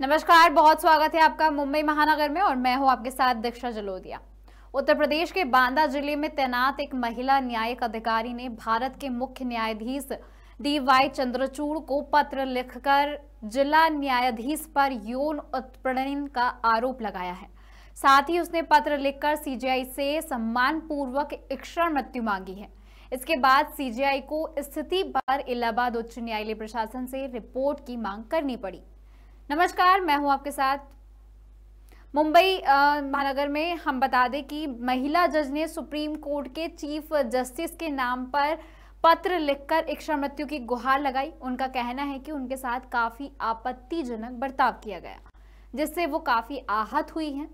नमस्कार बहुत स्वागत है आपका मुंबई महानगर में और मैं हूं आपके साथ दीक्षा जलोदिया उत्तर प्रदेश के बांदा जिले में तैनात एक महिला न्यायिक अधिकारी ने भारत के मुख्य न्यायाधीश डी वाई चंद्रचूड़ को पत्र लिखकर जिला न्यायाधीश पर यौन उत्पीड़न का आरोप लगाया है साथ ही उसने पत्र लिखकर सीजीआई से सम्मान पूर्वक इक्षण मृत्यु मांगी है इसके बाद सीजीआई को स्थिति पर इलाहाबाद उच्च न्यायालय प्रशासन से रिपोर्ट की मांग करनी पड़ी नमस्कार मैं हूं आपके साथ मुंबई महानगर में हम बता दें कि महिला जज ने सुप्रीम कोर्ट के चीफ जस्टिस के नाम पर पत्र लिखकर इच्छा मृत्यु की गुहार लगाई उनका कहना है कि उनके साथ काफ़ी आपत्तिजनक बर्ताव किया गया जिससे वो काफ़ी आहत हुई हैं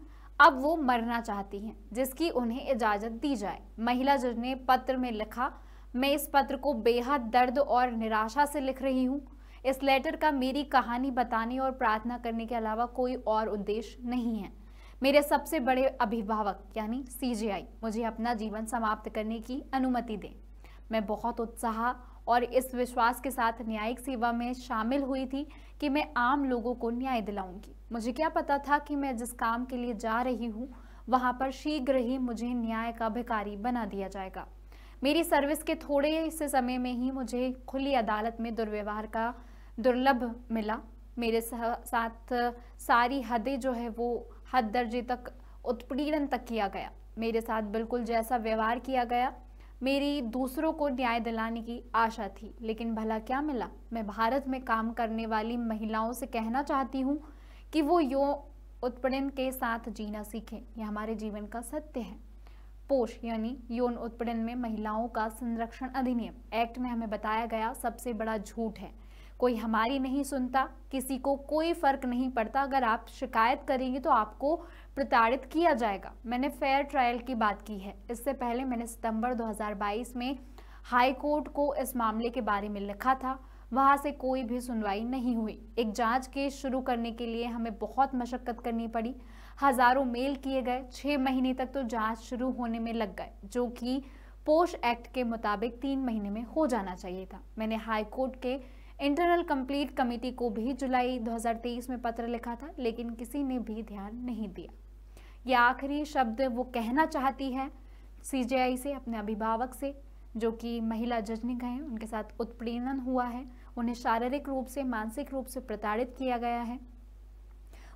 अब वो मरना चाहती हैं जिसकी उन्हें इजाज़त दी जाए महिला जज ने पत्र में लिखा मैं इस पत्र को बेहद दर्द और निराशा से लिख रही हूँ इस लेटर का मेरी कहानी बताने और प्रार्थना करने के अलावा कोई और उद्देश्य नहीं है मेरे सबसे बड़े अभिभावक यानी सीजीआई मुझे अपना जीवन समाप्त करने की अनुमति दें मैं बहुत उत्साह और इस विश्वास के साथ न्यायिक सेवा में शामिल हुई थी कि मैं आम लोगों को न्याय दिलाऊंगी मुझे क्या पता था कि मैं जिस काम के लिए जा रही हूँ वहाँ पर शीघ्र ही मुझे न्याय का भिकारी बना दिया जाएगा मेरी सर्विस के थोड़े से समय में ही मुझे खुली अदालत में दुर्व्यवहार का दुर्लभ मिला मेरे साथ सारी हदें जो है वो हद दर्जे तक उत्पीड़न तक किया गया मेरे साथ बिल्कुल जैसा व्यवहार किया गया मेरी दूसरों को न्याय दिलाने की आशा थी लेकिन भला क्या मिला मैं भारत में काम करने वाली महिलाओं से कहना चाहती हूँ कि वो यो उत्पीड़न के साथ जीना सीखें यह हमारे जीवन का सत्य है पोष यानी यौन उत्पीड़न में महिलाओं का संरक्षण अधिनियम एक्ट में हमें बताया गया सबसे बड़ा झूठ है कोई हमारी नहीं सुनता किसी को कोई फ़र्क नहीं पड़ता अगर आप शिकायत करेंगे तो आपको प्रताड़ित किया जाएगा मैंने फेयर ट्रायल की बात की है इससे पहले मैंने सितंबर 2022 में हाई कोर्ट को इस मामले के बारे में लिखा था वहाँ से कोई भी सुनवाई नहीं हुई एक जांच केस शुरू करने के लिए हमें बहुत मशक्क़त करनी पड़ी हज़ारों मेल किए गए छः महीने तक तो जांच शुरू होने में लग गए जो कि पोष एक्ट के मुताबिक तीन महीने में हो जाना चाहिए था मैंने हाई कोर्ट के इंटरनल कंप्लीट कमेटी को भी जुलाई 2023 में पत्र लिखा था लेकिन किसी ने भी ध्यान नहीं दिया यह आखिरी शब्द वो कहना चाहती है सीजेआई से अपने अभिभावक से जो कि महिला जज ने गए उनके साथ उत्पीड़न हुआ है उन्हें शारीरिक रूप से मानसिक रूप से प्रताड़ित किया गया है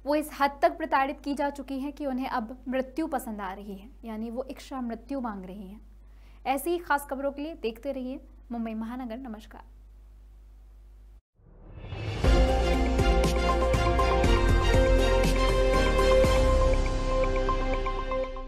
वो इस हद तक प्रताड़ित की जा चुकी हैं कि उन्हें अब मृत्यु पसंद आ रही है यानी वो इच्छा मृत्यु मांग रही हैं ऐसी ही खास खबरों के लिए देखते रहिए मुंबई महानगर नमस्कार